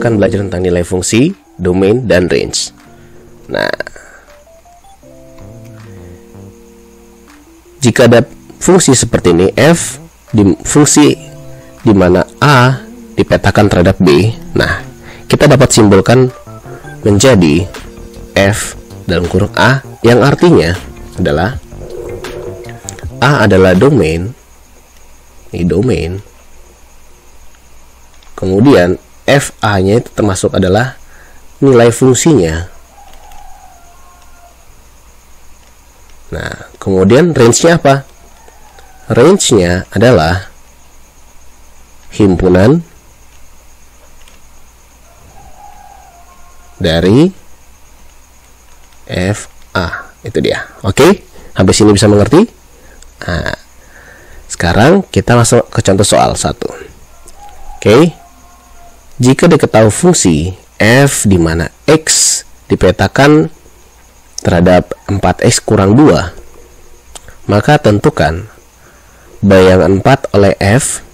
akan belajar tentang nilai fungsi, domain, dan range. Nah, jika ada fungsi seperti ini f di fungsi di mana a dipetakan terhadap b nah kita dapat simpulkan menjadi f dalam kurung a yang artinya adalah a adalah domain ini domain kemudian FA-nya itu termasuk adalah nilai fungsinya. Nah, kemudian range-nya apa? Range-nya adalah himpunan dari FA. Itu dia. Oke, habis ini bisa mengerti? Nah, sekarang kita masuk ke contoh soal satu. Oke. Okay. Jika diketahui fungsi f di mana x dipetakan terhadap 4x kurang 2, maka tentukan bayangan 4 oleh f,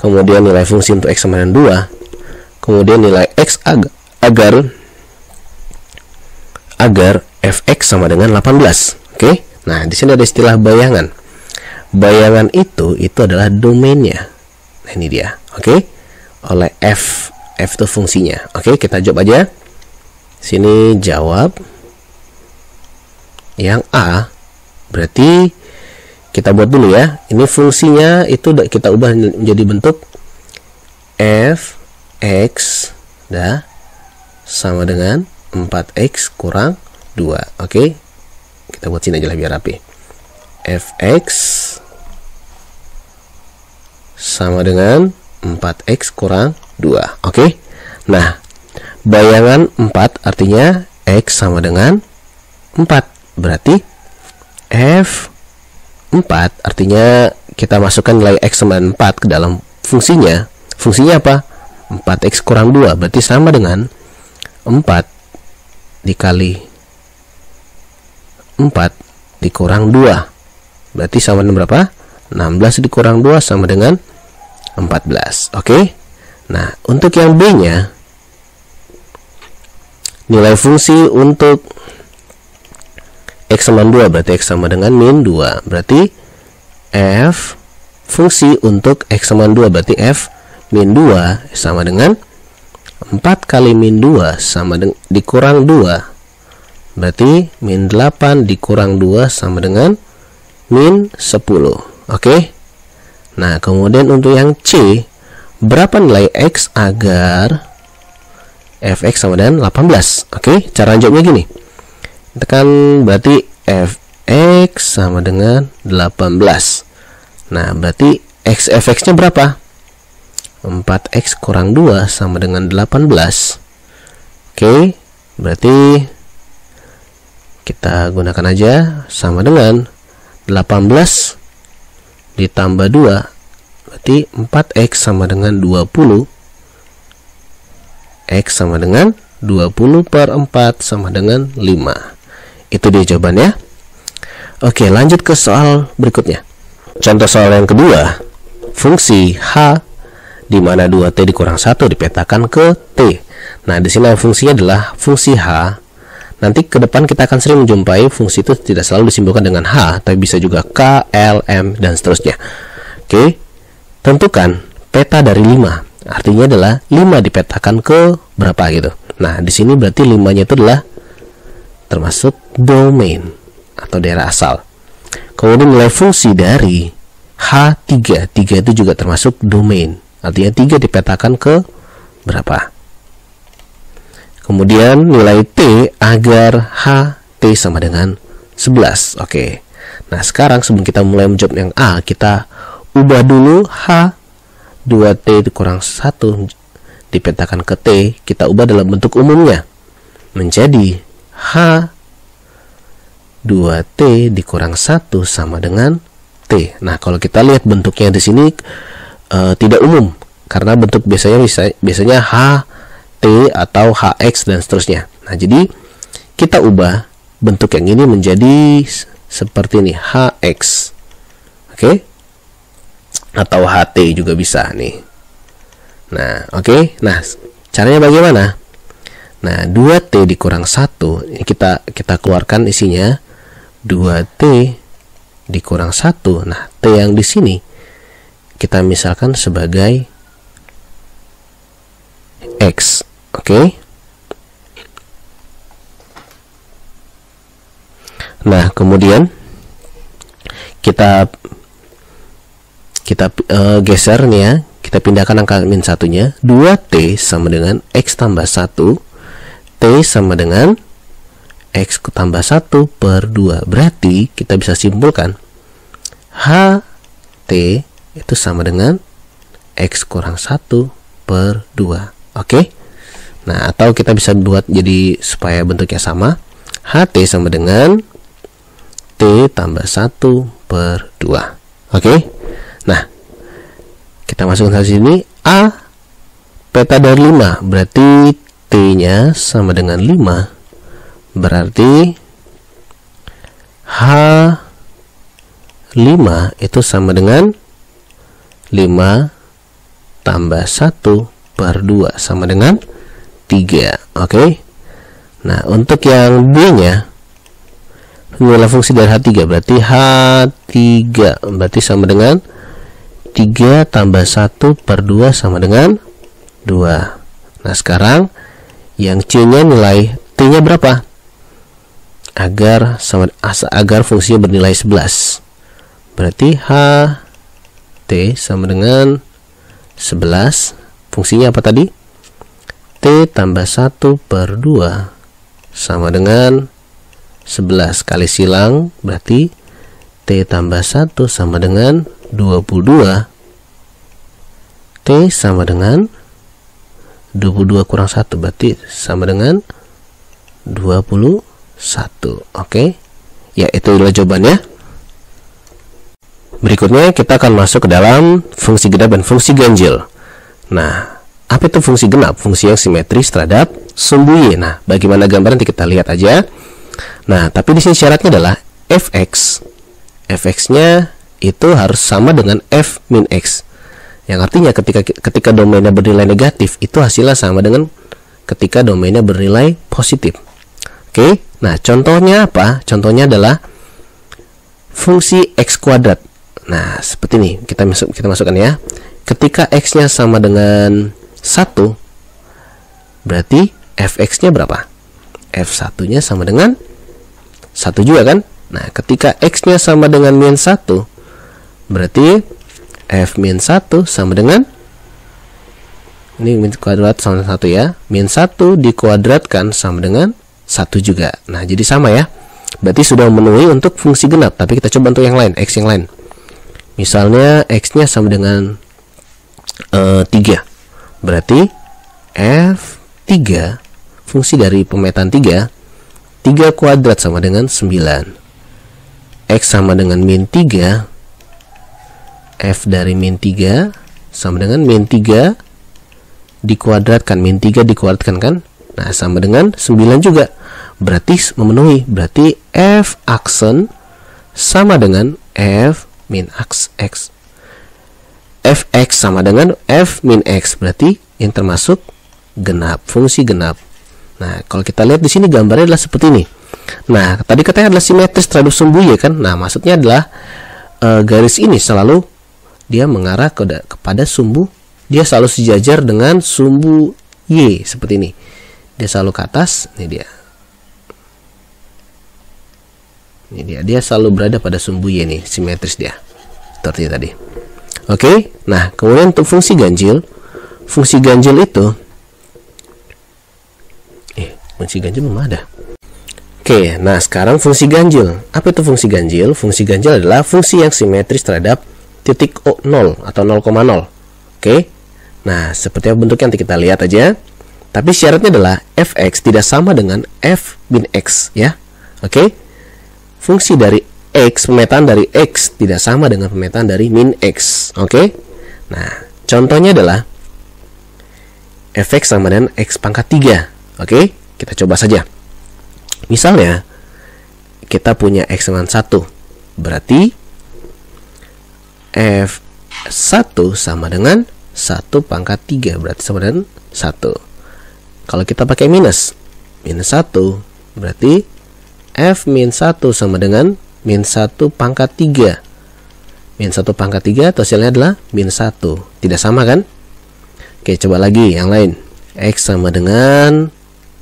kemudian nilai fungsi untuk x sama dengan 2, kemudian nilai x ag agar agar fx sama dengan 18. Oke. Okay? Nah, di sini ada istilah bayangan. Bayangan itu itu adalah domainnya. Nah, ini dia. Oke. Okay? oleh F F itu fungsinya oke kita jawab aja sini jawab yang A berarti kita buat dulu ya ini fungsinya itu kita ubah menjadi bentuk F X dah sama dengan 4X kurang 2 oke kita buat sini aja lah biar rapi fx sama dengan 4x kurang 2. Oke. Okay? Nah, bayangan 4 artinya x sama dengan 4. Berarti f 4 artinya kita masukkan nilai x sama 4 ke dalam fungsinya. Fungsinya apa? 4x kurang 2 berarti sama dengan 4 dikali 4 dikurang 2 berarti sama dengan berapa? 16 dikurang 2 sama dengan 14. Oke. Okay? Nah, untuk yang B-nya nilai fungsi untuk x sama 2 berarti x sama dengan min 2. Berarti f fungsi untuk x sama 2 berarti f min 2 sama dengan 4 kali min 2 sama dengan dikurang 2 berarti min 8 dikurang 2 sama dengan min 10 oke okay? Nah, kemudian untuk yang C, berapa nilai X agar fx sama dengan 18 oke cara jawabnya gini tekan berarti fx sama dengan 18 nah berarti x fx nya berapa 4x kurang 2 sama dengan 18 oke berarti kita gunakan aja sama dengan 18 ditambah 2 berarti 4x sama dengan 20 x sama dengan 20 per 4 sama dengan 5 itu dia jawabannya oke lanjut ke soal berikutnya contoh soal yang kedua fungsi h di mana 2t dikurang 1 dipetakan ke t nah di sini fungsinya adalah fungsi h Nanti ke depan kita akan sering menjumpai fungsi itu tidak selalu disimbolkan dengan H, tapi bisa juga K, L, M, dan seterusnya. Oke, tentukan peta dari 5. Artinya adalah 5 dipetakan ke berapa gitu. Nah, di sini berarti 5 itu adalah termasuk domain atau daerah asal. Kemudian nilai fungsi dari H3, 3 itu juga termasuk domain. Artinya 3 dipetakan ke berapa? Kemudian nilai T agar H T sama dengan 11. Oke. Nah, sekarang sebelum kita mulai menjawab yang A, kita ubah dulu H 2T dikurang kurang 1 dipetakan ke T, kita ubah dalam bentuk umumnya menjadi H 2T dikurang 1 sama dengan T. Nah, kalau kita lihat bentuknya di sini e, tidak umum karena bentuk biasanya biasanya H T atau HX dan seterusnya. Nah, jadi kita ubah bentuk yang ini menjadi seperti ini HX. Oke. Okay? Atau HT juga bisa nih. Nah, oke. Okay? Nah, caranya bagaimana? Nah, 2T dikurang 1 kita kita keluarkan isinya 2T dikurang 1. Nah, T yang di sini kita misalkan sebagai X oke okay. nah kemudian kita kita uh, geser nih ya kita pindahkan angka min satunya 2t sama dengan x tambah 1 t sama dengan x tambah 1 per 2 berarti kita bisa simpulkan h t itu sama dengan x kurang 1 per 2 oke okay? Nah, atau kita bisa buat jadi supaya bentuknya sama. HT sama dengan T tambah 1 per 2. Oke? Okay? Nah, kita masukkan hasil ini. A peta dari 5 berarti T-nya sama dengan 5 berarti H 5 itu sama dengan 5 tambah 1 per 2 sama dengan 3 oke okay? nah untuk yang B nya nilai fungsi dari H3 berarti H3 berarti sama dengan 3 tambah 1 per 2 sama dengan 2 nah sekarang yang C nya nilai T nya berapa agar sama agar fungsinya bernilai 11 berarti H T sama dengan 11 fungsinya apa tadi T tambah 1 per 2 sama dengan 11 kali silang berarti T tambah 1 sama dengan 22 T sama dengan 22 kurang 1 berarti sama dengan 21 oke ya itu adalah jawabannya berikutnya kita akan masuk ke dalam fungsi genap dan fungsi ganjil nah apa itu fungsi genap? Fungsi yang simetris terhadap sumbu y. Nah, bagaimana gambaran nanti kita lihat aja. Nah, tapi di sini syaratnya adalah fx. fx-nya itu harus sama dengan f min x. Yang artinya ketika ketika domainnya bernilai negatif, itu hasilnya sama dengan ketika domainnya bernilai positif. Oke. Nah, contohnya apa? Contohnya adalah fungsi x kuadrat. Nah, seperti ini. Kita masuk kita masukkan ya. Ketika x-nya sama dengan 1 berarti fx-nya berapa? f1-nya sama dengan 1 juga kan? Nah, ketika x-nya sama dengan min 1 berarti f min 1 sama dengan ini min kuadrat sama dengan 1 ya min 1 dikuadratkan sama dengan 1 juga nah jadi sama ya berarti sudah memenuhi untuk fungsi genap tapi kita coba untuk yang lain x yang lain misalnya x nya sama dengan uh, eh, 3 Berarti F3 fungsi dari pemetaan 3 3 kuadrat sama dengan 9 X sama dengan min 3 F dari min 3 sama dengan min 3 dikuadratkan min 3 dikuadratkan kan Nah sama dengan 9 juga berarti memenuhi berarti F aksen sama dengan F min aks X fx sama dengan f min x berarti yang termasuk genap fungsi genap nah kalau kita lihat di sini gambarnya adalah seperti ini nah tadi katanya adalah simetris terhadap sumbu ya kan nah maksudnya adalah e, garis ini selalu dia mengarah ke, kepada sumbu dia selalu sejajar dengan sumbu y seperti ini dia selalu ke atas ini dia ini dia dia selalu berada pada sumbu y ini simetris dia seperti tadi Oke, okay? nah kemudian untuk fungsi ganjil, fungsi ganjil itu, eh fungsi ganjil belum ada. Oke, okay, nah sekarang fungsi ganjil. Apa itu fungsi ganjil? Fungsi ganjil adalah fungsi yang simetris terhadap titik O 0 atau 0,0. Oke, okay? nah seperti apa bentuknya nanti kita lihat aja. Tapi syaratnya adalah fx tidak sama dengan f bin x ya. Oke, okay? fungsi dari X, pemetaan dari X tidak sama dengan pemetaan dari min X. Oke? Okay? Nah, contohnya adalah fx sama dengan x pangkat 3. Oke? Okay? Kita coba saja. Misalnya, kita punya x dengan 1. Berarti f1 sama dengan 1 pangkat 3. Berarti sama dengan 1. Kalau kita pakai minus, minus 1 berarti f min 1 sama dengan min 1 pangkat 3 min 1 pangkat 3 atau hasilnya adalah min 1 tidak sama kan oke coba lagi yang lain X sama dengan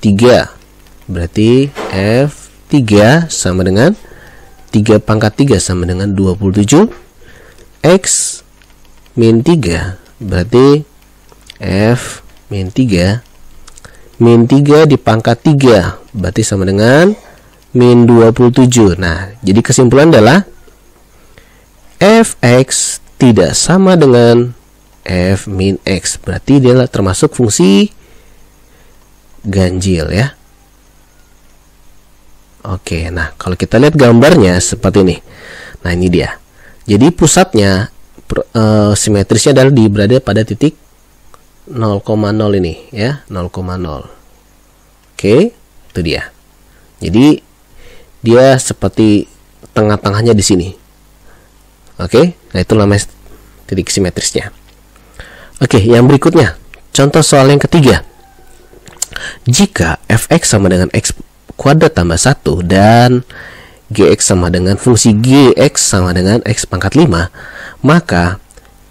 3 berarti F3 sama dengan 3 pangkat 3 sama dengan 27 X min 3 berarti F min 3 min 3 dipangkat 3 berarti sama dengan min 27 nah jadi kesimpulan adalah fx tidak sama dengan f min x berarti dia termasuk fungsi ganjil ya Oke nah kalau kita lihat gambarnya seperti ini nah ini dia jadi pusatnya e, simetrisnya adalah di berada pada titik 0,0 ini ya 0,0 Oke itu dia jadi dia seperti tengah-tengahnya di sini. Oke, nah itu namanya titik simetrisnya. Oke, yang berikutnya, contoh soal yang ketiga. Jika fx sama dengan x kuadrat tambah 1 dan gx sama dengan fungsi gx sama dengan x pangkat 5, maka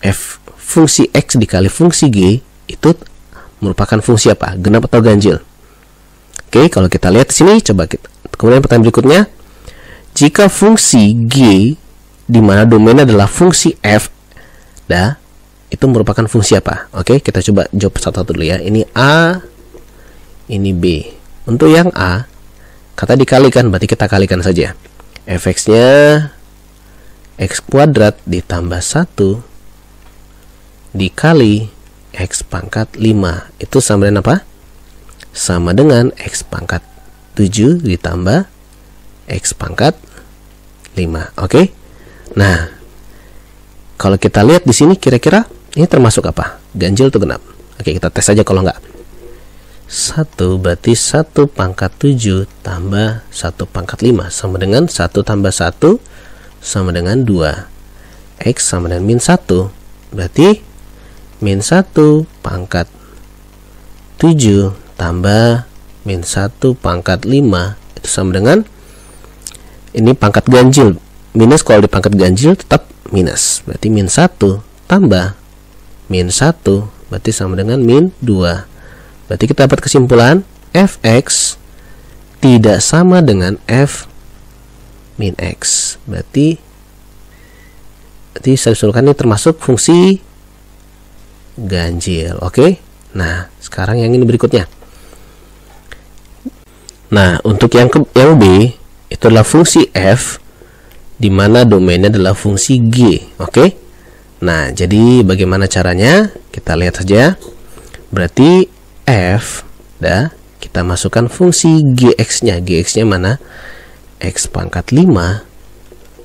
f fungsi x dikali fungsi g itu merupakan fungsi apa? Genap atau ganjil? Oke, kalau kita lihat di sini, coba kita Kemudian pertanyaan berikutnya, jika fungsi G di mana domainnya adalah fungsi F, dah itu merupakan fungsi apa? Oke, kita coba jawab satu-satu dulu ya. Ini A, ini B. Untuk yang A, kata dikalikan berarti kita kalikan saja. fx-nya x kuadrat ditambah 1 dikali x pangkat 5. Itu sama dengan apa? Sama dengan x pangkat 7 ditambah X pangkat 5. Oke. Okay? Nah, kalau kita lihat di sini kira-kira ini termasuk apa? Ganjil atau genap? Oke, okay, kita tes aja kalau enggak. 1 berarti 1 pangkat 7 tambah 1 pangkat 5 sama dengan 1 tambah 1 sama dengan 2 X sama dengan min 1 berarti min 1 pangkat 7 tambah min 1 pangkat 5 itu sama dengan ini pangkat ganjil minus kalau di pangkat ganjil tetap minus berarti min 1 tambah min 1 berarti sama dengan min 2 berarti kita dapat kesimpulan fx tidak sama dengan f min x berarti berarti saya usulkan ini termasuk fungsi ganjil oke okay? nah sekarang yang ini berikutnya Nah, untuk yang ke, yang B itu adalah fungsi f di mana domainnya adalah fungsi g, oke? Okay? Nah, jadi bagaimana caranya? Kita lihat saja. Berarti f dah kita masukkan fungsi gx-nya. gx-nya mana? x pangkat 5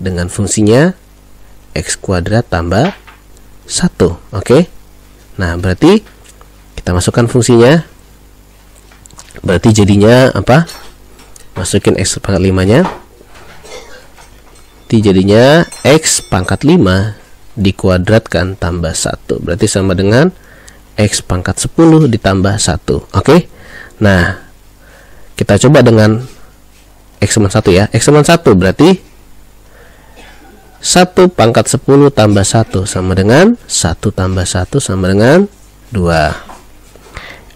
dengan fungsinya x kuadrat tambah 1, oke? Okay? Nah, berarti kita masukkan fungsinya berarti jadinya apa masukin x pangkat 5 nya berarti jadinya x pangkat 5 dikuadratkan tambah 1 berarti sama dengan x pangkat 10 ditambah 1 oke okay? nah kita coba dengan x sama 1 ya x sama 1 berarti 1 pangkat 10 tambah 1 sama dengan 1 tambah 1 sama dengan 2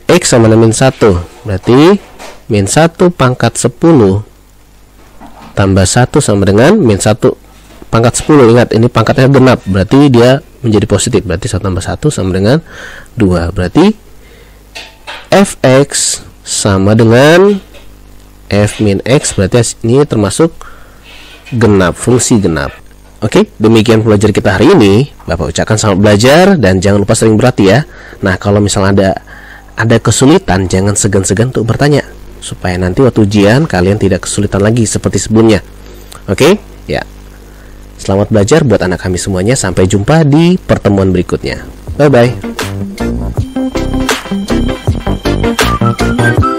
X sama dengan min 1 berarti min 1 pangkat 10 tambah 1 sama dengan min 1 pangkat 10 ingat ini pangkatnya genap berarti dia menjadi positif berarti 1 tambah 1 sama dengan 2 berarti fx sama dengan f min x berarti ini termasuk genap fungsi genap Oke, demikian pelajar kita hari ini. Bapak ucapkan selamat belajar dan jangan lupa sering berlatih ya. Nah, kalau misalnya ada ada kesulitan, jangan segan-segan untuk bertanya supaya nanti waktu ujian kalian tidak kesulitan lagi seperti sebelumnya. Oke? Ya. Selamat belajar buat anak kami semuanya. Sampai jumpa di pertemuan berikutnya. Bye bye.